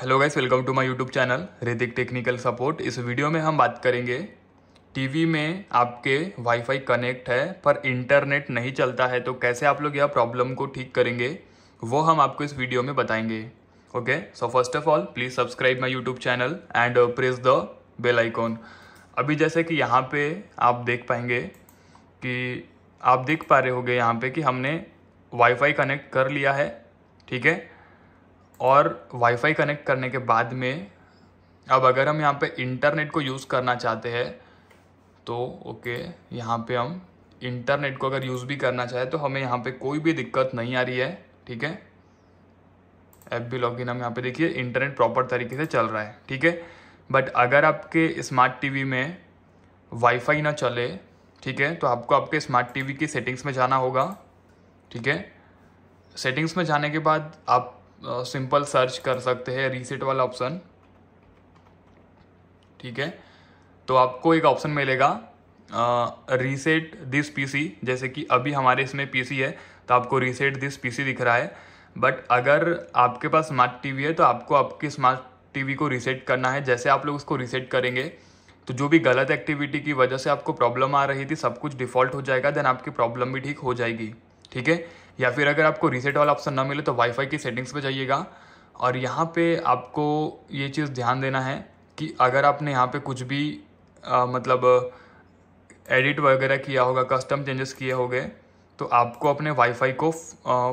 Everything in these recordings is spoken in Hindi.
hello guys welcome to my YouTube channel Hrithik technical support इस वीडियो में हम बात करेंगे टीवी में आपके वाईफाई कनेक्ट है पर इंटरनेट नहीं चलता है तो कैसे आप लोग यह प्रॉब्लम को ठीक करेंगे वो हम आपको इस वीडियो में बताएंगे okay so first of all please subscribe my YouTube channel and press the bell icon अभी जैसे कि यहाँ पे आप देख पाएंगे कि आप देख पा रहे गए यहाँ पर कि हमने वाईफाई कनेक्ट कर लिया है ठीक है और वाईफाई कनेक्ट करने के बाद में अब अगर हम यहाँ पे इंटरनेट को यूज़ करना चाहते हैं तो ओके यहाँ पे हम इंटरनेट को अगर यूज़ भी करना चाहें तो हमें यहाँ पे कोई भी दिक्कत नहीं आ रही है ठीक है ऐप भी लॉगिन हम यहाँ पे देखिए इंटरनेट प्रॉपर तरीके से चल रहा है ठीक है बट अगर आपके स्मार्ट टीवी में वाईफाई ना चले ठीक है तो आपको आपके स्मार्ट टीवी की सेटिंग्स में जाना होगा ठीक है सेटिंग्स में जाने के बाद आप सिंपल सर्च कर सकते हैं रीसेट वाला ऑप्शन ठीक है तो आपको एक ऑप्शन मिलेगा रीसेट दिस पीसी जैसे कि अभी हमारे इसमें पीसी है तो आपको रीसेट दिस पीसी दिख रहा है बट अगर आपके पास स्मार्ट टीवी है तो आपको आपकी स्मार्ट टीवी को रीसेट करना है जैसे आप लोग उसको रीसेट करेंगे तो जो भी गलत एक्टिविटी की वजह से आपको प्रॉब्लम आ रही थी सब कुछ डिफ़ॉल्ट हो जाएगा देन आपकी प्रॉब्लम भी ठीक हो जाएगी ठीक है या फिर अगर आपको रीसेट वाला ऑप्शन ना मिले तो वाईफाई की सेटिंग्स पे जाइएगा और यहाँ पे आपको ये चीज़ ध्यान देना है कि अगर आपने यहाँ पे कुछ भी आ, मतलब एडिट वगैरह किया होगा कस्टम चेंजेस किए होंगे तो आपको अपने वाईफाई को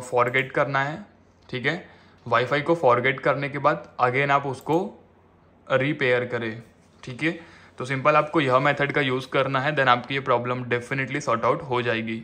फॉरगेट करना है ठीक है वाईफाई को फॉरगेट करने के बाद अगेन आप उसको रिपेयर करें ठीक है तो सिंपल आपको यह मेथड का यूज़ करना है देन आपकी ये प्रॉब्लम डेफिनेटली सॉर्ट आउट हो जाएगी